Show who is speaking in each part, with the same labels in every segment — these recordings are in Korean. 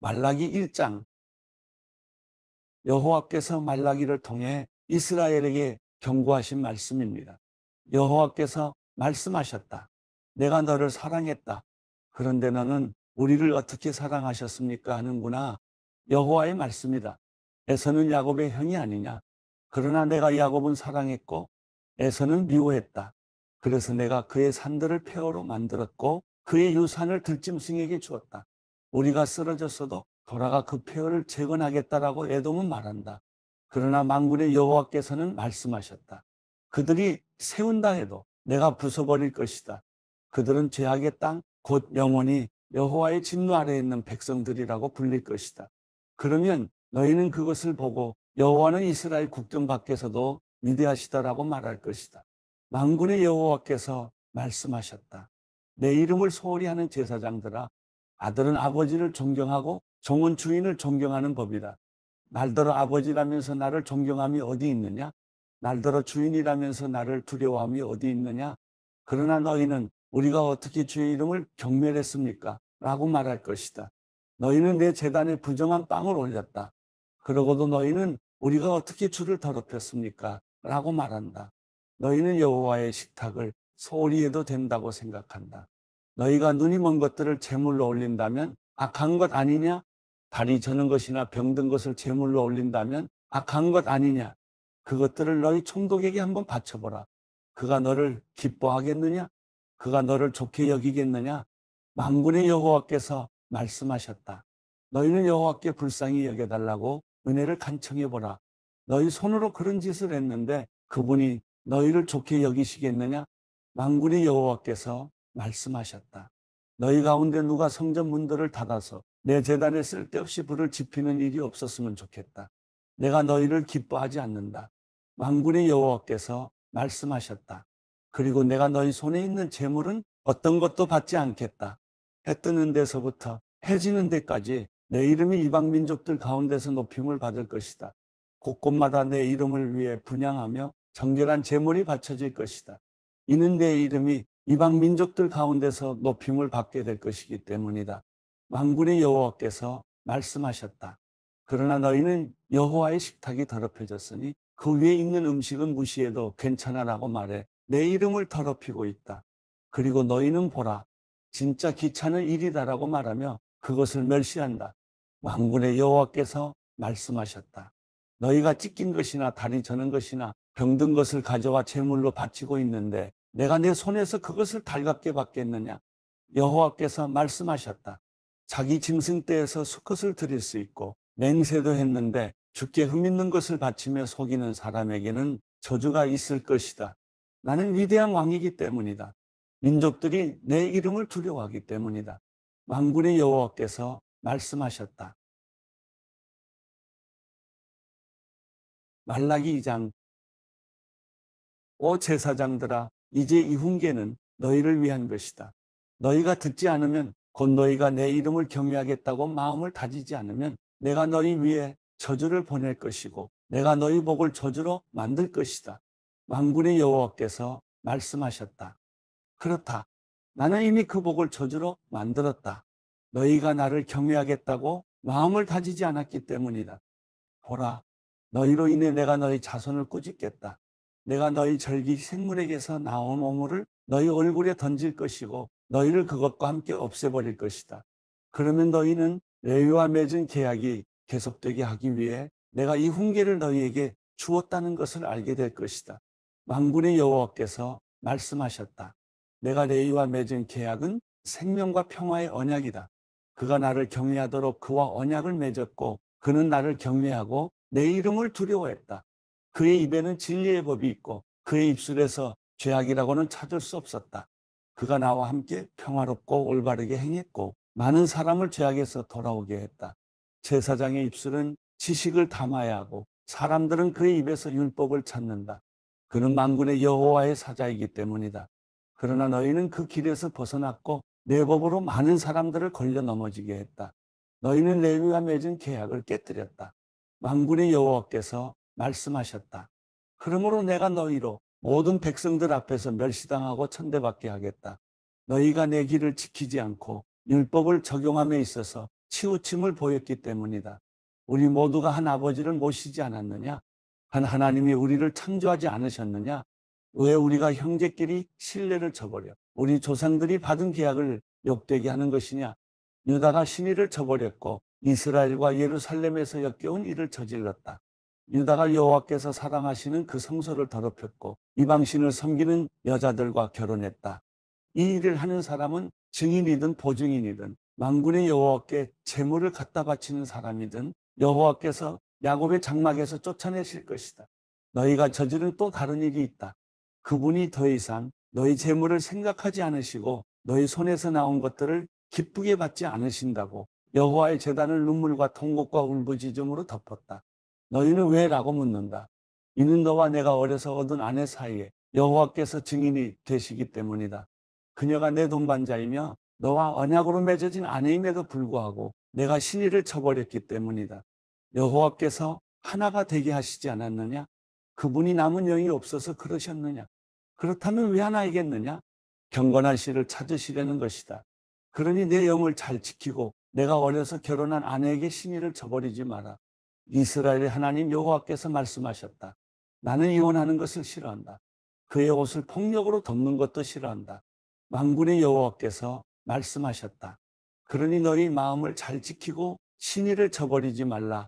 Speaker 1: 말라기 1장 여호와께서 말라기를 통해 이스라엘에게 경고하신 말씀입니다. 여호와께서 말씀하셨다. 내가 너를 사랑했다. 그런데 너는 우리를 어떻게 사랑하셨습니까? 하는구나. 여호와의 말씀이다. 에서는 야곱의 형이 아니냐. 그러나 내가 야곱은 사랑했고 에서는 미워했다. 그래서 내가 그의 산들을 폐허로 만들었고 그의 유산을 들짐승에게 주었다. 우리가 쓰러졌어도 돌아가 그 폐허를 재건하겠다라고 애돔은 말한다. 그러나 망군의 여호와께서는 말씀하셨다. 그들이 세운다 해도 내가 부숴버릴 것이다. 그들은 죄악의 땅, 곧 영원히 여호와의 진노 아래에 있는 백성들이라고 불릴 것이다. 그러면 너희는 그것을 보고 여호와는 이스라엘 국경 밖에서도 위대하시다라고 말할 것이다. 망군의 여호와께서 말씀하셨다. 내 이름을 소홀히 하는 제사장들아 아들은 아버지를 존경하고 종은 주인을 존경하는 법이다. 날더러 아버지라면서 나를 존경함이 어디 있느냐? 날더러 주인이라면서 나를 두려워함이 어디 있느냐? 그러나 너희는 우리가 어떻게 주의 이름을 경멸했습니까? 라고 말할 것이다. 너희는 내 재단에 부정한 빵을 올렸다. 그러고도 너희는 우리가 어떻게 주를 더럽혔습니까? 라고 말한다. 너희는 여호와의 식탁을 소홀히 해도 된다고 생각한다. 너희가 눈이 먼 것들을 제물로 올린다면 악한 것 아니냐? 다리 저는 것이나 병든 것을 제물로 올린다면 악한 것 아니냐? 그것들을 너희 총독에게 한번 바쳐보라. 그가 너를 기뻐하겠느냐? 그가 너를 좋게 여기겠느냐? 만군의 여호와께서 말씀하셨다. 너희는 여호와께 불쌍히 여겨달라고 은혜를 간청해보라. 너희 손으로 그런 짓을 했는데 그분이 너희를 좋게 여기시겠느냐? 만군의 여호와께서 말씀하셨다. 너희 가운데 누가 성전 문들을 닫아서 내 재단에 쓸데없이 불을 지피는 일이 없었으면 좋겠다. 내가 너희를 기뻐하지 않는다. 만군의 여호와께서 말씀하셨다. 그리고 내가 너희 손에 있는 재물은 어떤 것도 받지 않겠다. 해 뜨는 데서부터 해지는 데까지 내 이름이 이방 민족들 가운데서 높임을 받을 것이다. 곳곳마다 내 이름을 위해 분양하며 정결한 재물이 바쳐질 것이다. 이는 내 이름이 이방 민족들 가운데서 높임을 받게 될 것이기 때문이다. 왕군의 여호와께서 말씀하셨다. 그러나 너희는 여호와의 식탁이 더럽혀졌으니 그 위에 있는 음식은 무시해도 괜찮아라고 말해 내 이름을 더럽히고 있다. 그리고 너희는 보라. 진짜 귀찮은 일이다라고 말하며 그것을 멸시한다. 왕군의 여호와께서 말씀하셨다. 너희가 찢긴 것이나 다리 저는 것이나 병든 것을 가져와 제물로 바치고 있는데 내가 내 손에서 그것을 달갑게 받겠느냐? 여호와께서 말씀하셨다. 자기 짐승 때에서 수컷을 드릴 수 있고 맹세도 했는데 죽게 흠있는 것을 바치며 속이는 사람에게는 저주가 있을 것이다. 나는 위대한 왕이기 때문이다. 민족들이 내 이름을 두려워하기 때문이다. 왕군의 여호와께서 말씀하셨다. 말라기 2장 오 제사장들아 이제 이 훈계는 너희를 위한 것이다. 너희가 듣지 않으면 곧 너희가 내 이름을 경외하겠다고 마음을 다지지 않으면 내가 너희 위에 저주를 보낼 것이고 내가 너희 복을 저주로 만들 것이다. 왕군의 여호와께서 말씀하셨다. 그렇다. 나는 이미 그 복을 저주로 만들었다. 너희가 나를 경외하겠다고 마음을 다지지 않았기 때문이다. 보라, 너희로 인해 내가 너희 자손을 꾸짖겠다. 내가 너희 절기 생물에게서 나온 오물을 너희 얼굴에 던질 것이고 너희를 그것과 함께 없애버릴 것이다. 그러면 너희는 레위와 맺은 계약이 계속되게 하기 위해 내가 이 훈계를 너희에게 주었다는 것을 알게 될 것이다. 만군의 여호와께서 말씀하셨다. 내가 레위와 맺은 계약은 생명과 평화의 언약이다. 그가 나를 경외하도록 그와 언약을 맺었고 그는 나를 경외하고 내 이름을 두려워했다. 그의 입에는 진리의 법이 있고 그의 입술에서 죄악이라고는 찾을 수 없었다. 그가 나와 함께 평화롭고 올바르게 행했고 많은 사람을 죄악에서 돌아오게 했다. 제사장의 입술은 지식을 담아야 하고 사람들은 그의 입에서 율법을 찾는다. 그는 만군의 여호와의 사자이기 때문이다. 그러나 너희는 그 길에서 벗어났고 내 법으로 많은 사람들을 걸려 넘어지게 했다. 너희는 레위와 맺은 계약을 깨뜨렸다. 만군의 여호와께서 말씀하셨다. 그러므로 내가 너희로 모든 백성들 앞에서 멸시당하고 천대받게 하겠다. 너희가 내 길을 지키지 않고 율법을 적용함에 있어서 치우침을 보였기 때문이다. 우리 모두가 한 아버지를 모시지 않았느냐? 한 하나님이 우리를 창조하지 않으셨느냐? 왜 우리가 형제끼리 신뢰를 저버려? 우리 조상들이 받은 계약을 욕되게 하는 것이냐? 유다가 신의를 저버렸고 이스라엘과 예루살렘에서 역겨운 일을 저질렀다. 유다가 여호와께서 사랑하시는 그 성소를 더럽혔고 이방신을 섬기는 여자들과 결혼했다. 이 일을 하는 사람은 증인이든 보증인이든 망군의 여호와께 재물을 갖다 바치는 사람이든 여호와께서 야곱의 장막에서 쫓아내실 것이다. 너희가 저지른 또 다른 일이 있다. 그분이 더 이상 너희 재물을 생각하지 않으시고 너희 손에서 나온 것들을 기쁘게 받지 않으신다고 여호와의 재단을 눈물과 통곡과 울부짖음으로 덮었다. 너희는 왜? 라고 묻는다. 이는 너와 내가 어려서 얻은 아내 사이에 여호와께서 증인이 되시기 때문이다. 그녀가 내 동반자이며 너와 언약으로 맺어진 아내임에도 불구하고 내가 신의를 쳐버렸기 때문이다. 여호와께서 하나가 되게 하시지 않았느냐? 그분이 남은 영이 없어서 그러셨느냐? 그렇다면 왜 하나이겠느냐? 경건한 씨를 찾으시려는 것이다. 그러니 내 영을 잘 지키고 내가 어려서 결혼한 아내에게 신의를 쳐버리지 마라. 이스라엘의 하나님 여호와께서 말씀하셨다. 나는 이혼하는 것을 싫어한다. 그의 옷을 폭력으로 덮는 것도 싫어한다. 만군의 여호와께서 말씀하셨다. 그러니 너희 마음을 잘 지키고 신의를 저버리지 말라.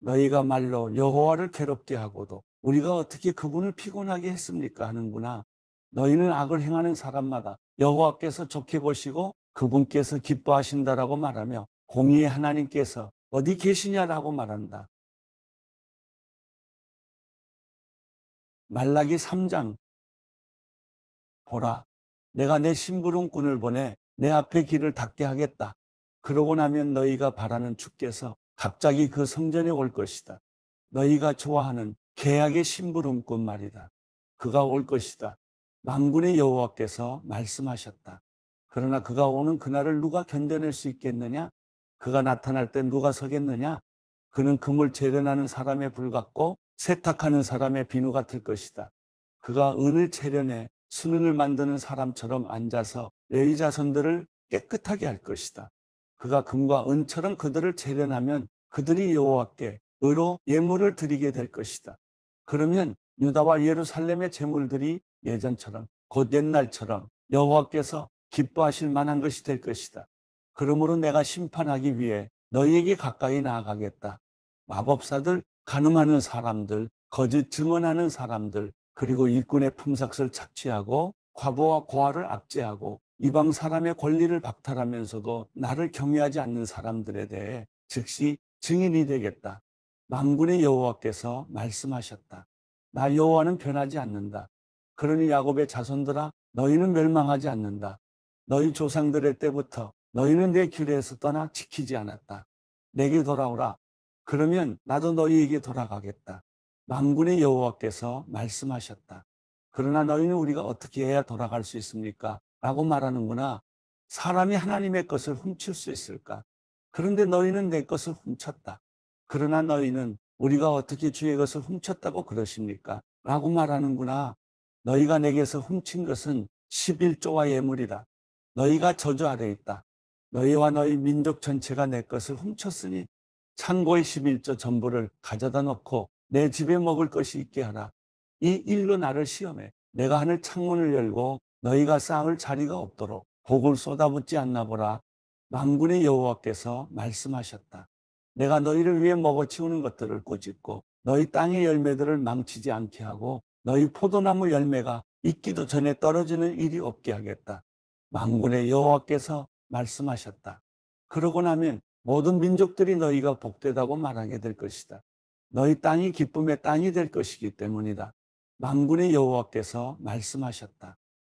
Speaker 1: 너희가 말로 여호와를 괴롭게 하고도 우리가 어떻게 그분을 피곤하게 했습니까 하는구나. 너희는 악을 행하는 사람마다 여호와께서 좋게 보시고 그분께서 기뻐하신다라고 말하며 공의의 하나님께서 어디 계시냐라고 말한다. 말라기 3장 보라 내가 내 심부름꾼을 보내 내 앞에 길을 닦게 하겠다. 그러고 나면 너희가 바라는 주께서 갑자기 그 성전에 올 것이다. 너희가 좋아하는 계약의 심부름꾼 말이다. 그가 올 것이다. 만군의 여호와께서 말씀하셨다. 그러나 그가 오는 그날을 누가 견뎌낼 수 있겠느냐? 그가 나타날 때 누가 서겠느냐? 그는 금을 재련하는 사람에 불같고 세탁하는 사람의 비누 같을 것이다. 그가 은을 채련해 수능을 만드는 사람처럼 앉아서 레이 자손들을 깨끗하게 할 것이다. 그가 금과 은처럼 그들을 채련하면 그들이 여호와께 의로 예물을 드리게 될 것이다. 그러면 유다와 예루살렘의 재물들이 예전처럼 곧 옛날처럼 여호와께서 기뻐하실 만한 것이 될 것이다. 그러므로 내가 심판하기 위해 너희에게 가까이 나아가겠다. 마법사들 가늠하는 사람들, 거짓 증언하는 사람들, 그리고 일꾼의 품삯을 착취하고 과부와 고아를 압제하고 이방 사람의 권리를 박탈하면서도 나를 경외하지 않는 사람들에 대해 즉시 증인이 되겠다. 만군의 여호와께서 말씀하셨다. 나 여호와는 변하지 않는다. 그러니 야곱의 자손들아 너희는 멸망하지 않는다. 너희 조상들의 때부터 너희는 내 길에서 떠나 지키지 않았다. 내게 돌아오라. 그러면 나도 너희에게 돌아가겠다. 만군의 여호와께서 말씀하셨다. 그러나 너희는 우리가 어떻게 해야 돌아갈 수 있습니까? 라고 말하는구나. 사람이 하나님의 것을 훔칠 수 있을까? 그런데 너희는 내 것을 훔쳤다. 그러나 너희는 우리가 어떻게 주의 것을 훔쳤다고 그러십니까? 라고 말하는구나. 너희가 내게서 훔친 것은 11조와 예물이다. 너희가 저주 아래 있다. 너희와 너희 민족 전체가 내 것을 훔쳤으니 창고의 11조 전부를 가져다 놓고 내 집에 먹을 것이 있게 하라. 이 일로 나를 시험해. 내가 하늘 창문을 열고 너희가 쌓을 자리가 없도록 복을 쏟아붓지 않나 보라. 만군의 여호와께서 말씀하셨다. 내가 너희를 위해 먹어치우는 것들을 꼬집고 너희 땅의 열매들을 망치지 않게 하고 너희 포도나무 열매가 있기도 전에 떨어지는 일이 없게 하겠다. 만군의 여호와께서 말씀하셨다. 그러고 나면 모든 민족들이 너희가 복되다고 말하게 될 것이다. 너희 땅이 기쁨의 땅이 될 것이기 때문이다. 만군의 여호와께서 말씀하셨다.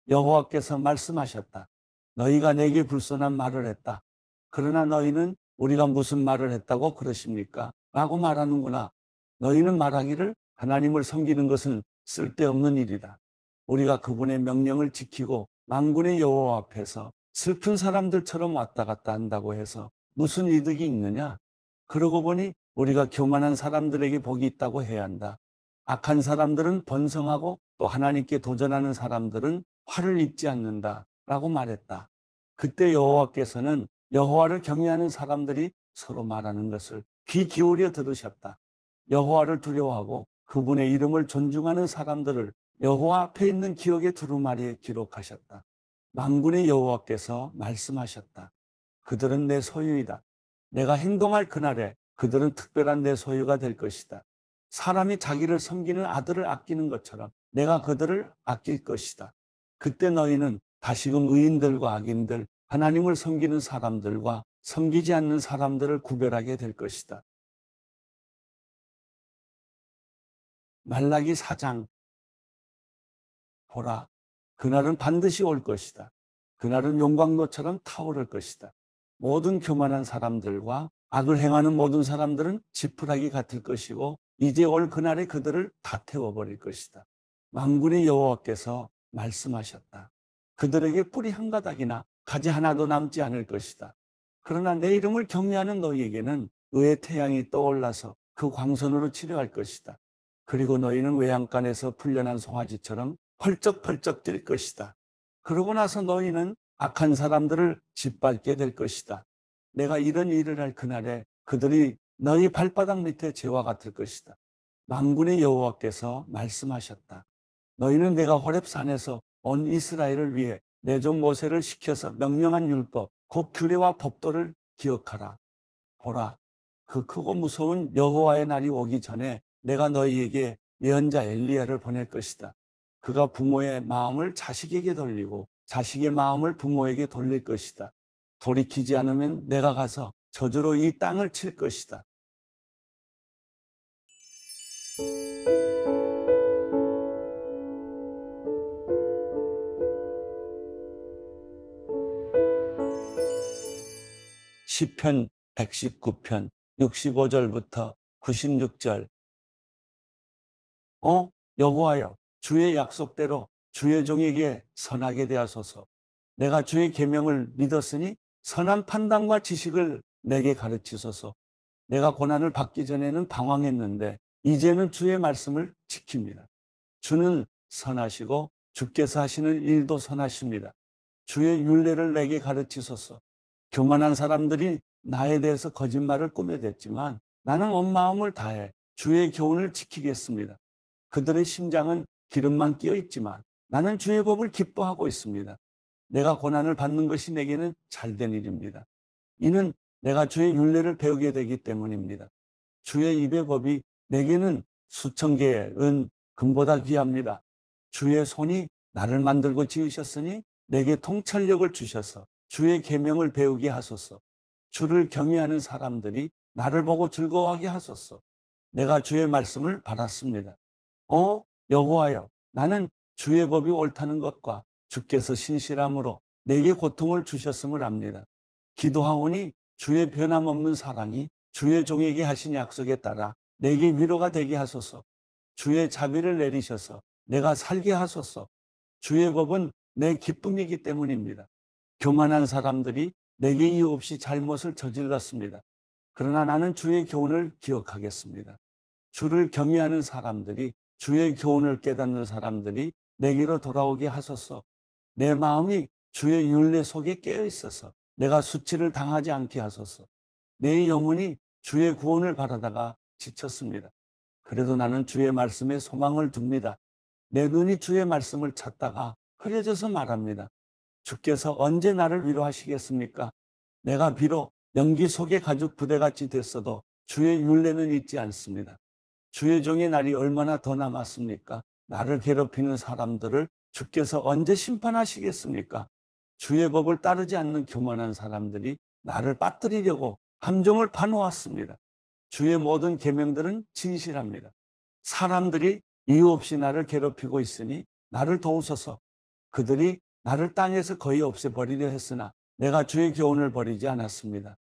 Speaker 1: 여호와께서 말씀하셨다. 너희가 내게 불손한 말을 했다. 그러나 너희는 우리가 무슨 말을 했다고 그러십니까? 라고 말하는구나. 너희는 말하기를 하나님을 섬기는 것은 쓸데없는 일이다. 우리가 그분의 명령을 지키고 만군의 여호와 앞에서 슬픈 사람들처럼 왔다 갔다 한다고 해서 무슨 이득이 있느냐? 그러고 보니 우리가 교만한 사람들에게 복이 있다고 해야 한다. 악한 사람들은 번성하고 또 하나님께 도전하는 사람들은 화를 입지 않는다. 라고 말했다. 그때 여호와께서는 여호와를 경외하는 사람들이 서로 말하는 것을 귀 기울여 들으셨다. 여호와를 두려워하고 그분의 이름을 존중하는 사람들을 여호와 앞에 있는 기억의 두루마리에 기록하셨다. 만군의 여호와께서 말씀하셨다. 그들은 내 소유이다. 내가 행동할 그날에 그들은 특별한 내 소유가 될 것이다. 사람이 자기를 섬기는 아들을 아끼는 것처럼 내가 그들을 아낄 것이다. 그때 너희는 다시금 의인들과 악인들, 하나님을 섬기는 사람들과 섬기지 않는 사람들을 구별하게 될 것이다. 말라기 사장 보라, 그날은 반드시 올 것이다. 그날은 용광로처럼 타오를 것이다. 모든 교만한 사람들과 악을 행하는 모든 사람들은 지푸라기 같을 것이고 이제 올 그날에 그들을 다 태워버릴 것이다. 만군의 여호와께서 말씀하셨다. 그들에게 뿌리 한 가닥이나 가지 하나도 남지 않을 것이다. 그러나 내 이름을 경외하는 너희에게는 의의 태양이 떠올라서 그 광선으로 치료할 것이다. 그리고 너희는 외양간에서 풀려난 송아지처럼 펄쩍펄쩍 뛸 것이다. 그러고 나서 너희는 악한 사람들을 짓밟게 될 것이다. 내가 이런 일을 할 그날에 그들이 너희 발바닥 밑에 죄와 같을 것이다. 만군의 여호와께서 말씀하셨다. 너희는 내가 호렙산에서 온 이스라엘을 위해 내 종 모세를 시켜서 명령한 율법, 곧 규례와 법도를 기억하라. 보라, 그 크고 무서운 여호와의 날이 오기 전에 내가 너희에게 예언자 엘리야를 보낼 것이다. 그가 부모의 마음을 자식에게 돌리고 자식의 마음을 부모에게 돌릴 것이다. 돌이키지 않으면 내가 가서 저주로 이 땅을 칠 것이다. 시편 119편 65절부터 96절 어 여호와여 주의 약속대로 주의 종에게 선하게 되하소서. 내가 주의 계명을 믿었으니 선한 판단과 지식을 내게 가르치소서. 내가 고난을 받기 전에는 방황했는데 이제는 주의 말씀을 지킵니다. 주는 선하시고 주께서 하시는 일도 선하십니다. 주의 윤례를 내게 가르치소서. 교만한 사람들이 나에 대해서 거짓말을 꾸며댔지만 나는 온 마음을 다해 주의 교훈을 지키겠습니다. 그들의 심장은 기름만 끼어 있지만 나는 주의 법을 기뻐하고 있습니다. 내가 고난을 받는 것이 내게는 잘된 일입니다. 이는 내가 주의 윤례를 배우게 되기 때문입니다. 주의 입의 법이 내게는 수천 개의 은 금보다 귀합니다. 주의 손이 나를 만들고 지으셨으니 내게 통찰력을 주셔서 주의 계명을 배우게 하소서. 주를 경외하는 사람들이 나를 보고 즐거워하게 하소서. 내가 주의 말씀을 받았습니다. 어, 여호와여 나는 주의 법이 옳다는 것과 주께서 신실함으로 내게 고통을 주셨음을 압니다. 기도하오니 주의 변함없는 사랑이 주의 종에게 하신 약속에 따라 내게 위로가 되게 하소서. 주의 자비를 내리셔서 내가 살게 하소서. 주의 법은 내 기쁨이기 때문입니다. 교만한 사람들이 내게 이유 없이 잘못을 저질렀습니다. 그러나 나는 주의 교훈을 기억하겠습니다. 주를 경외하는 사람들이 주의 교훈을 깨닫는 사람들이 내게로 돌아오게 하소서. 내 마음이 주의 윤례 속에 깨어 있어서 내가 수치를 당하지 않게 하소서. 내 영혼이 주의 구원을 바라다가 지쳤습니다. 그래도 나는 주의 말씀에 소망을 둡니다. 내 눈이 주의 말씀을 찾다가 흐려져서 말합니다. 주께서 언제 나를 위로하시겠습니까? 내가 비록 연기 속에 가죽 부대같이 됐어도 주의 윤례는 잊지 않습니다. 주의종의 날이 얼마나 더 남았습니까? 나를 괴롭히는 사람들을 주께서 언제 심판하시겠습니까? 주의 법을 따르지 않는 교만한 사람들이 나를 빠뜨리려고 함정을 파놓았습니다. 주의 모든 계명들은 진실합니다. 사람들이 이유 없이 나를 괴롭히고 있으니 나를 도우소서. 그들이 나를 땅에서 거의 없애버리려 했으나 내가 주의 교훈을 버리지 않았습니다.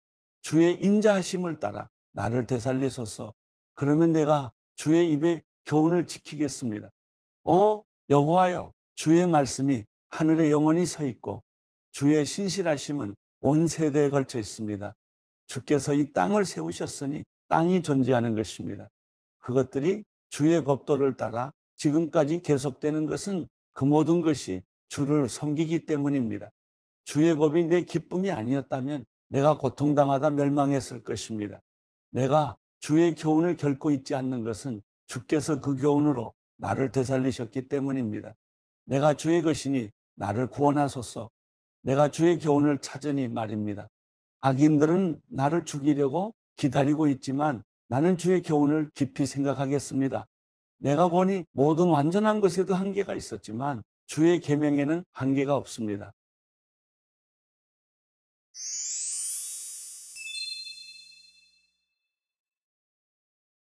Speaker 1: 주의 인자하심을 따라 나를 되살리소서. 그러면 내가 주의 입에 교훈을 지키겠습니다. 어 여호와여 주의 말씀이 하늘에 영원히 서 있고 주의 신실하심은 온 세대에 걸쳐 있습니다. 주께서 이 땅을 세우셨으니 땅이 존재하는 것입니다. 그것들이 주의 법도를 따라 지금까지 계속되는 것은 그 모든 것이 주를 섬기기 때문입니다. 주의 법이 내 기쁨이 아니었다면 내가 고통당하다 멸망했을 것입니다. 내가 주의 교훈을 결코 잊지 않는 것은 주께서 그 교훈으로 나를 되살리셨기 때문입니다. 내가 주의 것이니 나를 구원하소서. 내가 주의 교훈을 찾으니 말입니다. 악인들은 나를 죽이려고 기다리고 있지만 나는 주의 교훈을 깊이 생각하겠습니다. 내가 보니 모든 완전한 것에도 한계가 있었지만 주의 계명에는 한계가 없습니다.